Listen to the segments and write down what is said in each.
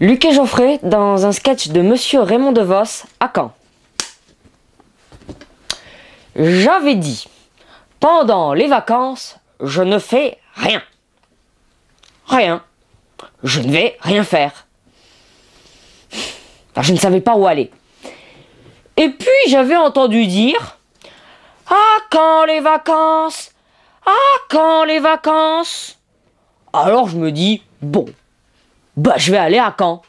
Luc Geoffrey dans un sketch de Monsieur Raymond DeVos à Caen. J'avais dit, pendant les vacances, je ne fais rien. Rien. Je ne vais rien faire. je ne savais pas où aller. Et puis j'avais entendu dire Ah, quand les vacances Ah, quand les vacances Alors je me dis Bon, bah, je vais aller à Caen.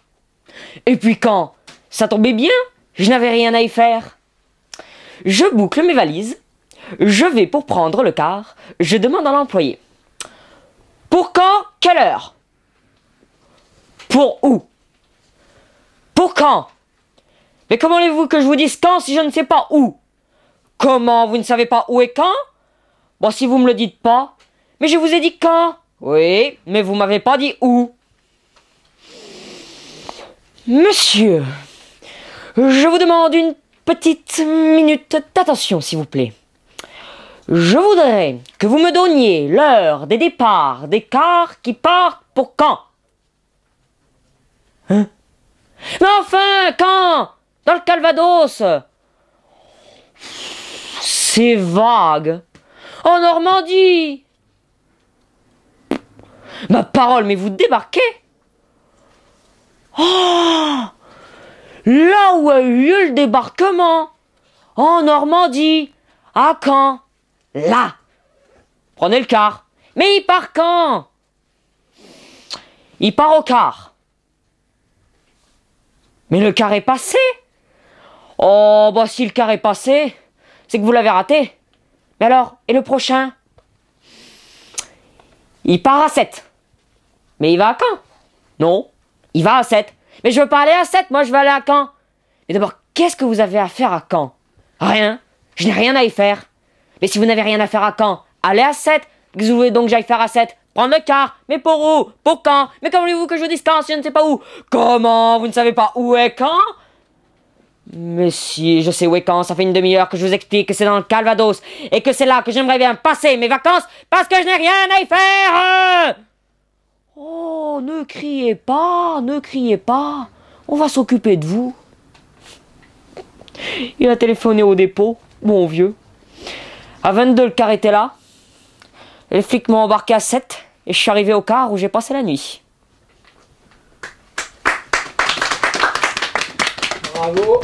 Et puis quand ça tombait bien, je n'avais rien à y faire. Je boucle mes valises, je vais pour prendre le car, je demande à l'employé. Pour quand Quelle heure Pour où Pour quand Mais comment voulez-vous que je vous dise quand si je ne sais pas où Comment vous ne savez pas où et quand Bon, si vous me le dites pas, mais je vous ai dit quand Oui, mais vous m'avez pas dit où Monsieur, je vous demande une petite minute d'attention, s'il vous plaît. Je voudrais que vous me donniez l'heure des départs des cars qui partent pour quand? Hein Mais enfin, quand Dans le Calvados C'est vague. En Normandie Ma parole, mais vous débarquez Oh Là où a eu le débarquement En Normandie À Caen Là Prenez le car Mais il part quand Il part au quart Mais le car est passé Oh bah si le car est passé, c'est que vous l'avez raté. Mais alors, et le prochain Il part à 7. Mais il va à Caen Non il va à 7. Mais je veux pas aller à 7, moi je veux aller à Caen. Mais d'abord, qu'est-ce que vous avez à faire à Caen Rien. Je n'ai rien à y faire. Mais si vous n'avez rien à faire à Caen, allez à 7. vous voulez donc que j'aille faire à 7 Prendre le car Mais pour où Pour quand Mais comment voulez-vous que je vous distance Je ne sais pas où. Comment Vous ne savez pas où est quand mais si, je sais où est quand. ça fait une demi-heure que je vous explique que c'est dans le Calvados et que c'est là que j'aimerais bien passer mes vacances parce que je n'ai rien à y faire Oh, ne criez pas, ne criez pas, on va s'occuper de vous. Il a téléphoné au dépôt, mon vieux. À 22, le car était là. Les flics m'ont embarqué à 7 et je suis arrivé au car où j'ai passé la nuit. Bravo.